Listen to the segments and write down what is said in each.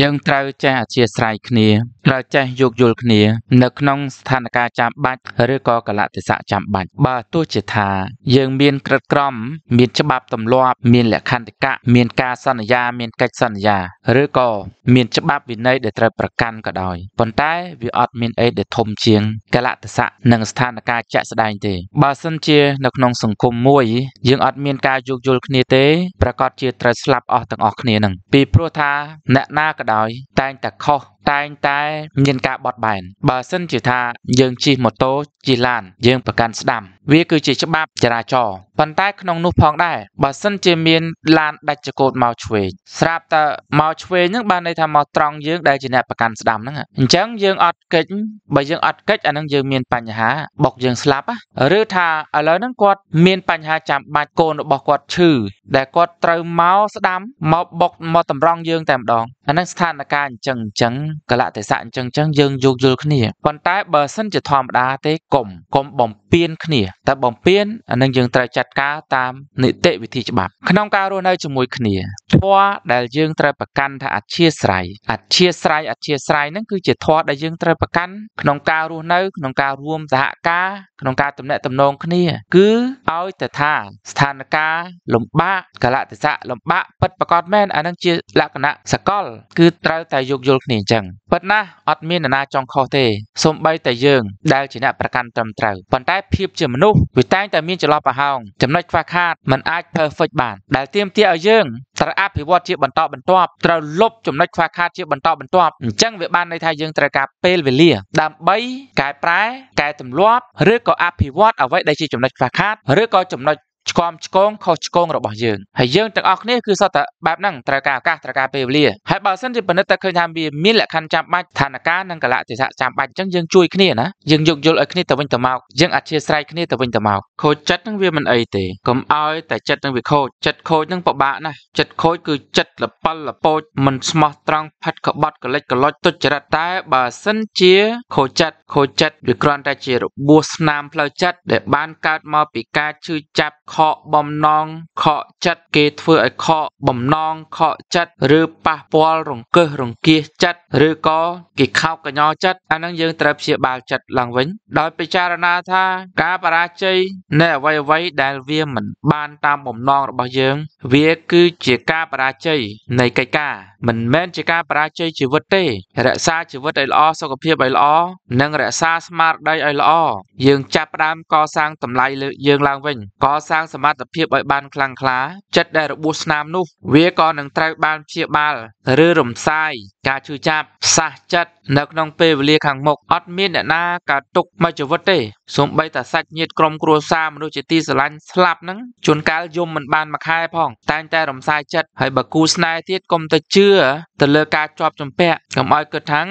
យើងត្រូវចេះអធ្យាស្រ័យគ្នាត្រូវចេះយោគយល់គ្នា នៅក្នុងស្ថានភាពចាំបាច់ឬក៏កលៈទេសៈចាំបាច់បើទោះជាថាយើង មាន ក្រឹតក្រមមាន ច្បាប់ទម្លាប់មាន លក្ខន្តិកៈមានការសន្យាមានកិច្ចសន្យាឬក៏មានច្បាប់វិន័យដែលត្រូវប្រកាន់ក៏ដោយប៉ុន្តែវាអត់មានអីដែលធំជាងកលៈទេសៈនិងស្ថានភាពជាក់ស្ដែងទេបើសិនជានៅក្នុងសង្គមមួយយើងអត់មានការយោគយល់គ្នាទេប្រកាសជាត្រូវស្លាប់អស់ទាំងអស់គ្នានឹងពីព្រោះថាអ្នកណាក៏ដោយតែងតែខុសតែងតែមានការបត់បែនបើសិនជាថាយើងជិះម៉ូតូជិះឡាន យើងប្រកាន់ស្ដាំវាគឺជាច្បាប់ចរាចរណ៍ប៉ុន្តែក្នុងនោះផងដែរបើសិនជាមានឡានដាច់ចកោតមកឆ្វេងស្រាប់តែមកឆ្វេងហ្នឹងបានន័យថាមកត្រង់យើងដែលជាអ្នកប្រកាន់ស្ដាំហ្នឹងអញ្ចឹងយើងអត់កិច្ចបើយើងអត់កិច្ចអាហ្នឹងយើងមានបញ្ហាបុកយើងស្លាប់ ឬថាឥឡូវហ្នឹងគាត់មានបញ្ហាចាំបាច់កូនរបស់គាត់ឈឺដែលគាត់ត្រូវមកស្ដាំមកបុកមកតម្រង់យើង តែម្ដងអាហ្នឹងស្ថានភាពអញ្ចឹងអញ្ចឹងកលៈទេសៈអញ្ចឹងចឹងយើងយោគយល់គ្នាប៉ុន្តែបើសិនជាធម្មតាទេកុំកុំបំពេញគ្នាតែបំពេញអានឹងយើងត្រូវចាត់ការតាមនីតិវិធីច្បាប់ក្នុងការរស់នៅជាមួយគ្នាធម៌ដែលយើងត្រូវប្រកាន់ថាអធ្យាស្រ័យអធ្យាស្រ័យអធ្យាស្រ័យហ្នឹងគឺជាធម៌ដែលយើងត្រូវប្រកាន់ក្នុងការរស់នៅក្នុងការរួមសហការក្នុងការទំនាក់ទំនងគ្នាគឺឲ្យតែថាស្ថានភាពលំបាកកលៈទេសៈលំបាកពិតប្រកបមែនអានឹងជាលក្ខណៈសកលគឺត្រូវតែយោគយល់គ្នាអញ្ចឹងចឹងប៉ុន្តែអត់មាននរណាចង់ខុសទេសូម្បីតែយើងដែលជាអ្នកប្រកាន់ត្រឹមត្រូវប៉ុន្តែភាពជាមនុស្សវាតែងតែមានចន្លោះប្រហោងចំណុចខ្វះខាតมันអាច perfect បាន ដែលទាមទារឲ្យយើងត្រូវអភិវឌ្ឍជាបន្តបន្ទាប់ត្រូវលុបចំណុចខ្វះខាតជាបន្តបន្ទាប់អញ្ចឹងវាបានន័យថាយើងត្រូវការពេលវេលា ដើម្បីកែប្រែ កែទម្លាប់ឬក៏អភិវឌ្ឍអ្វីដែលជាចំណុចខ្វះខាតឬក៏ចំណុចឆ្គាំឆ្គងខុសឆ្គងរបស់យើងហើយយើងទាំងអស់គ្នាគឺសតតែបែបហ្នឹងត្រូវការឱកាសត្រូវការពេលវេលាហើយបើសិនជាពិនិត្យតែឃើញថាវាមានលក្ខខណ្ឌចាំបាច់ស្ថានភាពនិងកលៈទេសៈចាំបាច់អញ្ចឹងយើងជួយគ្នាណាយើងយោគយល់ឲ្យគ្នាទៅវិញទៅមកយើងអធិស្ឋានគ្នាទៅវិញទៅមកខូចចិត្តនឹងវាមិនអីទេកុំឲ្យតែចិត្តនឹងវាខូចចិត្តខូចនឹងពិបាកណាស់ចិត្តខូចគឺចិត្តលប៉លលពោចមិនស្មោះត្រង់ផិតក្បត់កលិចកលុចទុច្ចរិតតែបើសិនជាខូចចិត្តខូចចិត្តវាគ្រាន់តែជារបួសស្នាមផ្លូវចិត្តដែលបានកើតមកពីការឈឺចាប់ខខកបំណងខកចិត្តគេធ្វើឲ្យខកបំណងខកចិត្តឬប៉ះពាល់រង្គើសរង្គៀសចិត្តឬក៏គេខោកកញ្ញោចិត្តអានឹងយើងត្រូវព្យាបាលចិត្តឡើងវិញដោយពិចារណាថា ការបរាជ័យនៃអ្វីៗដែលវាមិន បានតាមបំណងរបស់យើង វាគឺជាការបរាជ័យនៃកិច្ចការ មិនមែនជាការបរាជ័យជីវិតទេរក្សាជីវិតឲ្យល្អសុខភាពឲ្យល្អនិង រក្សាស្មារតីឲ្យល្អយើងចាប់ផ្ដើមកសាងតម្លៃលើយើងឡើងវិញ កសាងសមត្ថភាពឲ្យបានខ្លាំងក្លាចិត្តដែលរបួសស្នាមនោះ វាក៏នឹងត្រូវបានព្យាបាល ឬរំសាយការឈឺចាប់សះចិត្តនៅក្នុងពេលវេលាខាងមុខអត់មានអ្នកណាកើតទុកមួយជីវិតទេសូម្បីតែសាច់ញាតិក្រុមគ្រួសារមនុស្សជាទីស្រឡាញ់ស្លាប់ហ្នឹងជួនកាលយំមិនបានមួយខែផងតែងតែរំសាយចិត្តហើយបើគូស្នេហ៍ទៀតកុំទៅជឿទៅលើការជាប់ជំពាក់កុំឲ្យគិតថា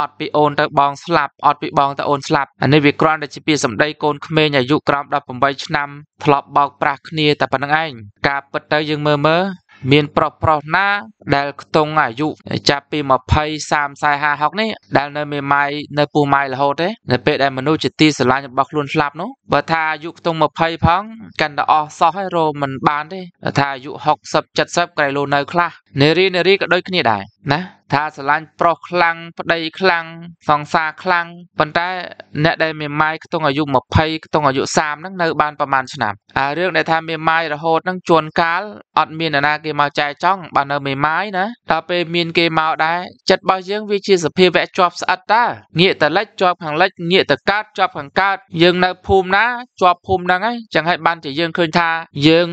អត់ពីអូនទៅបងស្លាប់អត់ពីបងទៅអូនស្លាប់អានេះវាគ្រាន់តែជាពាក្យសម្ដីកូនក្មេងអាយុក្រោម18ឆ្នាំធ្លាប់បោកប្រាស់គ្នាតែប៉ុណ្្នឹងឯងការពិតទៅយើងមើលមើលមានប្រុសប្រុសណា ដែលខ្ទង់អាយុចាប់ពី20 30 40 50នេះដែល នៅមេម៉ាយនៅពូម៉ាយរហូតទេនៅពេលដែលមនុស្សជាទីស្រឡាញ់របស់ខ្លួនស្លាប់នោះបើថាអាយុខ្ទង់20ផងកាន់តែអស់សោះហើយរមិនបានទេថាអាយុ60 70ក្រៃលោនៅខ្លះនារីនារីក៏ដូចគ្នាដែរណាថាស្រឡាញ់ប្រុសខ្លាំងប្តី ខ្លាំងសង្សារខ្លាំងប៉ុន្តែ អ្នកដែលមេម៉ាយខ្ទង់អាយុ20ខ្ទង់អាយុ30ហ្នឹងនៅបានប្រហែលឆ្នាំអារឿងដែលថាមេម៉ាយរហូតហ្នឹងជួនកាលអត់មានអ្នកណាគេមកចែកចង់បាននៅមេម៉ាយណាដល់ពេលមានគេមកដែរចិត្តរបស់យើងវាជាសភាវៈជាប់ស្អិតតាងាកទៅលិចជាប់ខាងលិចងាកទៅកើតជាប់ខាងកើតយើងនៅភូមិណាជាប់ភូមិហ្នឹងហើយចឹងហើយបានជាយើងឃើញថាយើង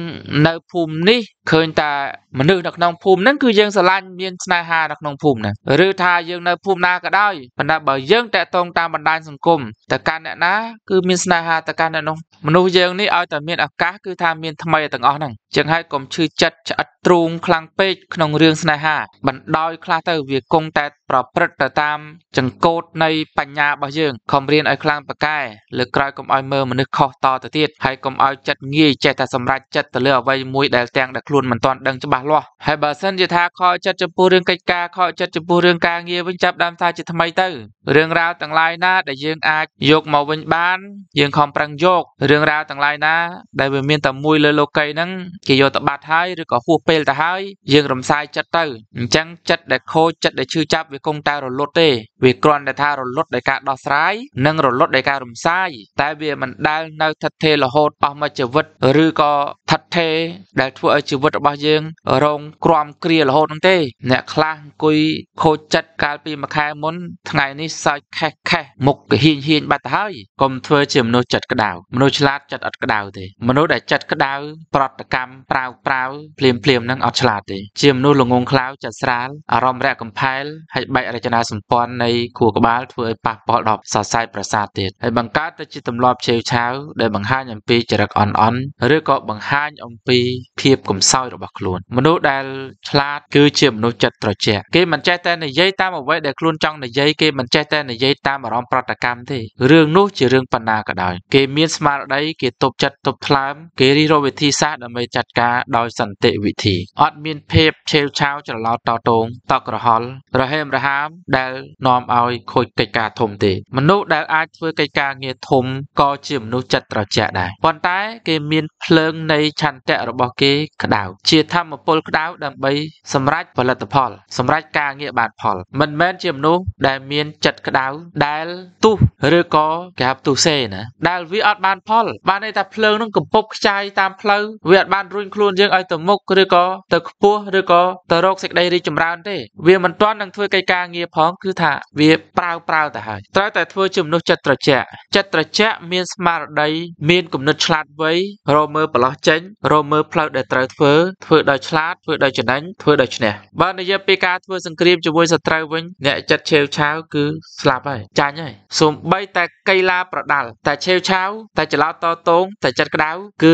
នៅភូមិនេះឃើញតែមនុស្សនៅក្នុងភូមិហ្នឹងគឺយើងស្រឡាញ់មានស្នេហានៅក្នុងភូមិហ្នឹងឬថាយើងនៅភូមិណាក៏ដោយប៉ុន្តែបើយើងតាក់ទងតាមបណ្ដាញសង្គមទៅកាន់អ្នកណាគឺមានស្នេហាទៅកាន់អ្នកនោះមនុស្សយើងនេះឲ្យតែមានឱកាសគឺថាមានថ្មីទាំងអស់ហ្នឹងចឹងហើយកុំឈឺចិត្តឆ្អិតទ្រូងខ្លាំងពេកក្នុងរឿងស្នេហាបណ្ដោយខ្លះទៅវាគង់តែប្រព្រឹត្តទៅតាម ចង្កូតនៃបញ្ញារបស់យើងខំរៀនឲ្យខ្លាំងប្រកែលើក្រោយកុំឲ្យមើលមនុស្សខុសតទៅទៀតហើយកុំឲ្យចិត្តងាយចេះតែសម្រេចចិត្តទៅលើអ្វីមួយដែលទាំងដែលខ្លួនមិនទាន់ដឹងច្បាស់លាស់ហើយបើសិនជាថាខកចិត្តចំពោះរឿងកិច្ចការខកចិត្តចំពោះរឿងការងារវិញចាប់ដើមថាជាថ្មីទៅរឿងរ៉ាវទាំងឡាយណា ដែលយើងអាចយកមកវិញបាន យើងខំប្រឹងយករឿងរ៉ាវទាំងឡាយណាដែលវាមានតែមួយលើលោកីហ្នឹងគេយកទៅបាត់ហើយឬក៏ហួសពេលទៅហើយយើងរំសាយចិត្តទៅអញ្ចឹងចិត្តដែលខូចចិត្តដែលឈឺចាប់វាគង់តែរលត់ទេវាគ្រាន់តែថារលត់ដោយការដោះស្រាយនិងរលត់ដោយការរំសាយតែវាមិនដែលនៅឋិតថេររហូតអស់មកជីវិតឬក៏ឋិតថេរដែលធ្វើឲ្យជីវិតរបស់យើង រង ក្រំគ្រារហូតនោះទេ អ្នកខ្លះអង្គុយខូចចិត្តកាលពីមួយខែមុនថ្ងៃនេះសើចខេះខេះមុខក្ហៀងហៀងបាត់ទៅហើយកុំធ្វើជាមនុស្សចិត្តក្តៅមនុស្សឆ្លាតចិត្តអត់ក្តៅទេមនុស្សដែលចិត្តក្តៅប្រតកម្មប្រាវប្រាវភ្លាមភ្លាមនឹងអត់ឆ្លាតទេជាមនុស្សល្ងងខ្លៅចិត្តស្រាលអារម្មណ៍រាក់កំផែលហើយបែករចនាសម្ព័ន្ធនៃខួរក្បាលធ្វើឲ្យប៉ះពាល់ដល់សរសៃប្រសាទទៀតហើយបង្កើតទៅជាទម្លាប់ឆេវឆាវដែលបង្ហាញអំពីចរិតអន់អន់ឬក៏បង្ហាញអំពីភាពកំសោយរបស់ខ្លួន មនុស្សដែលឆ្លាត គឺជាមនុស្សចិត្តត្រជាក់គេមិនចេះតែនិយាយតាមអ្វីដែលខ្លួនចង់និយាយគេមិនចេះតែនិយាយតាមអារម្មណ៍ប្រតិកម្មទេរឿងនោះជារឿងបណ្ណាក៏ដោយគេមានស្មារតីគេទប់ចិត្តទប់ថ្លើមគេរិះរោវិធីសាស្ត្រដើម្បីចាត់ការដោយសន្តិវិធីអត់មាន ភាពឆេវឆាវច្រឡោតតតងតក់ក្រហល់រហេមរហាមដែលនាំឲ្យខូចកិច្ចការធំទេ មនុស្សដែលអាចធ្វើកិច្ចការងារធំក៏ជាមនុស្សចិត្តត្រជាក់ដែរប៉ុន្តែ គេមានភ្លើងនៃឆន្ទៈរបស់គេក្តៅជាធម្មពលក្តៅដើម្បីសម្រេចផលិតផលសម្រេចការងារបានផល មិនមែនជាមនុស្សដែលមានចិត្តក្តៅដែលទុះឬក៏គេហៅទុះសេណាដែលវាអត់បានផលបានន័យថាភ្លើងនឹងកំពប់ខ្ចាយតាមផ្លូវវាអត់បានរុញខ្លួនយើងឲ្យទៅមុខឬក៏ទៅខ្ពស់ឬក៏ទៅរកសេចក្តីរីកចម្រើនទេវាមិនទាន់នឹងធ្វើកិច្ចការងារផងគឺថាវាប្រៅប្រៅទៅហើយត្រូវតែធ្វើជាមនុស្សចិត្តត្រជាក់ចិត្តត្រជាក់មានស្មារតីមានគំនិតឆ្លាតវៃរមើលប្រឡោះចេញរកមើលផ្លូវដែលត្រូវធ្វើធ្វើដោយឆ្លាតធ្វើដោយចំណេញធ្វើដោយឈ្នះបើនិយាយពីការធ្វើសង្គ្រាមជាមួយសត្រូវវិញអ្នកចិត្តឆេវឆាវគឺស្លាប់ហើយចាញ់ហើយសូម្បីតែកីឡាប្រដាល់តែឆេវឆាវតែចលោតតតងតែចិត្តក្តៅគឺ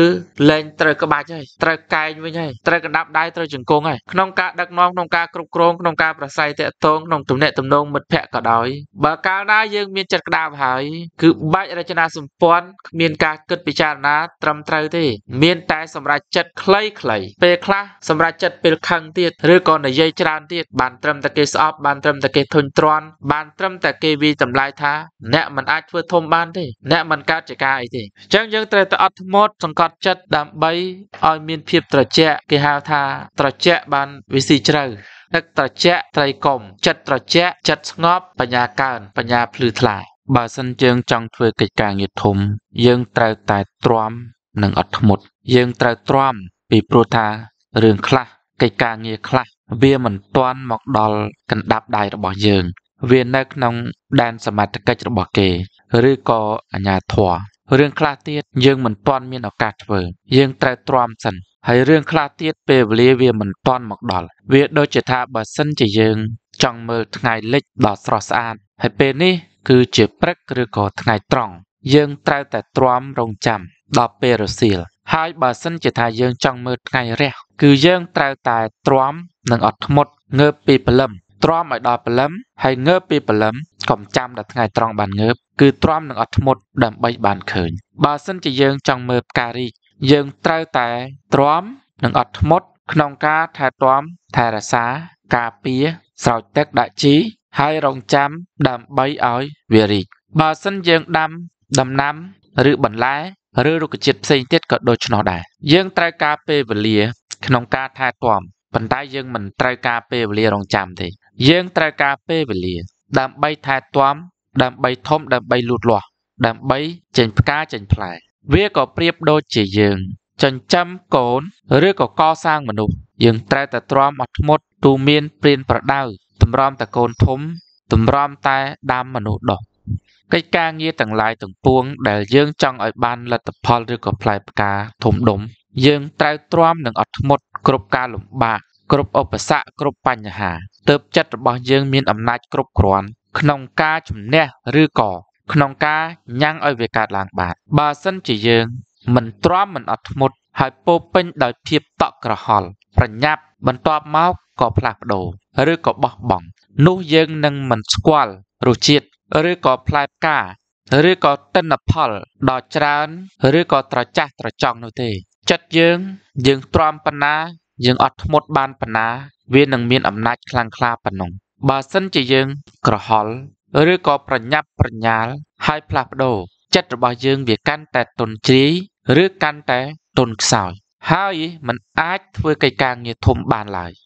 លែងត្រូវក្បាច់ហើយត្រូវកែងវិញហើយត្រូវកណ្ដាប់ដៃត្រូវជង្គង់ហើយក្នុងការដឹកនាំក្នុងការគ្រប់គ្រងក្នុងការប្រស័យតាក់ទងក្នុងទំនាក់ទំនងមិត្តភ័ក្តិក៏ដោយបើកាលណាយើងមានចិត្តក្តៅហើយគឺបាច់រចនាសម្ព័ន្ធគ្មានការគិតពិចារណាត្រឹមត្រូវទេមាន តែសសម្រាប់ចិត្តខ្លីខ្លីពេលខ្លះសម្រាប់ចិត្តពេលខឹងទៀតឬក៏និយាយច្រើនទៀតបានត្រឹមតែគេស្អប់បានត្រឹមតែគេធុញទ្រាន់បានត្រឹមតែគេវាយតម្លៃថាអ្នកមិនអាចធ្វើធំបានទេអ្នកមិនកើតជាការអីទេអញ្ចឹងយើងត្រូវតែអត់ធ្មត់សង្កត់ចិត្តដើម្បីឲ្យមានភាពត្រជាក់គេហៅថា ត្រជាក់បានវិសីជ្រៅទឹកត្រជាក់ត្រីកុំចិត្តត្រជាក់ចិត្តស្ងប់បញ្ញាកើនបញ្ញាភ្លឺថ្លាបើសិនយើងចង់ធ្វើកិច្ចការងារធំយើងត្រូវតែទ្រាំនិងអត់ធ្មត់យើងត្រូវទ្រាំពីព្រោះថារឿងខ្លះកិច្ចការងារខ្លះវាមិនទាន់មកដល់កណ្ដាប់ដៃរបស់យើងវានៅក្នុងដែនសមត្ថកិច្ចរបស់គេ ឬក៏អាញាធររឿងខ្លះទៀតយើងមិនទាន់មានឱកាសធ្វើ យើងត្រូវទ្រាំសិនហើយរឿងខ្លះទៀតពេលវេលាវាមិនទាន់មកដល់វាដូចជាថាបើសិនជាយើងចង់មើលថ្ងៃលិចដ៏ស្រស់ស្អាតហើយពេលនេះ គឺជាព្រឹកឬក៏ថ្ងៃត្រង់យើងត្រូវតែទ្រាំរង់ចាំដល់ពេលរសៀលហើយបើសិនជាថាយើងចង់មើលថ្ងៃរះគឺយើងត្រូវតែទ្រាំនិងអត់ធ្មត់ងើបពីព្រលឹមទ្រាំឲ្យដល់ព្រលឹមហើយងើបពីព្រលឹមកុំចាំដល់ថ្ងៃត្រង់បានងើបគឺទ្រាំនឹងអត់ធ្មត់ដើម្បីបានឃើញបើសិនជាយើងចង់មើលផ្ការីកយើងត្រូវតែទ្រាំនិងអត់ធ្មត់ក្នុងការថែទាំថែរក្សាការពារស្រោចទឹកដាក់ជីហើយរងចាំដើម្បីឲ្យវារីកបើសិនយើងដាំដំណាំឬបន្លែឬរុក្ខជាតិផ្សេងទៀតក៏ដូច្នោះដែរយើងត្រូវការពេលវេលាក្នុងការថែទាំប៉ុន្តែយើងមិនត្រូវការពេលវេលារងចាំទេយើងត្រូវការពេលវេលា ដើម្បីថែទាំ ដើម្បីធំដើម្បីលូតលាស់ដើម្បីចេញផ្កាចេញផ្លែ វាក៏ប្រៀបដូចជាយើងចិញ្ចឹមកូនឬក៏កសាងមនុស្សយើងត្រូវតែទ្រាំអត់ធ្មត់ទូមានព្រានប្រដៅតម្រាំតែកូនធំតម្រាំតែដាំមនុស្សដុះកិច្ចការងារទាំងឡាយទាំងពួងដែលយើងចង់ឲ្យបានលទ្ធផលឬក៏ផ្លែផ្កាធំដុំយើងត្រូវទ្រាំនឹងអត់ធ្មត់គ្រប់ការលំបាក គ្រប់ឧបសគ្គគ្រប់បញ្ហាទើបចិត្តរបស់យើងមានអំណាចគ្រប់គ្រាន់ក្នុងការជំនះឬក៏ក្នុងការញ៉ាំងឲ្យវាកើតឡើងបានបើសិនជាយើង មិនទ្រាំមិនអត់ធ្មត់ហើយពោពេញដោយភាពតក់ក្រហល់ប្រញាប់បន្ទាប់មកក៏ផ្លាស់ប្ដូរឬក៏បោះបង់ នោះយើងនឹងមិនស្គាល់រសជាតិឬក៏ផ្លែផ្កាឬក៏ទិន្នផលដ៏ច្រើនឬក៏ត្រចះត្រចង់នោះទេចិត្តយើង យើងទ្រាំប៉ុណ្ណា យើងអត់ធ្មត់បានប៉ុណ្ណា វានឹងមានអំណាចខ្លាំងក្លាប៉ុណ្ណឹងបើសិនជាយើងក្រហល់ឬក៏ប្រញាប់ប្រញាល់ហើយផ្លាស់ប្ដូរចិត្តរបស់យើងវាកាន់តែទន់ជ្រាយឬកាន់តែទន់ខ្សោយ ហើយมันអាចធ្វើកិច្ចការងារធំបានឡើយ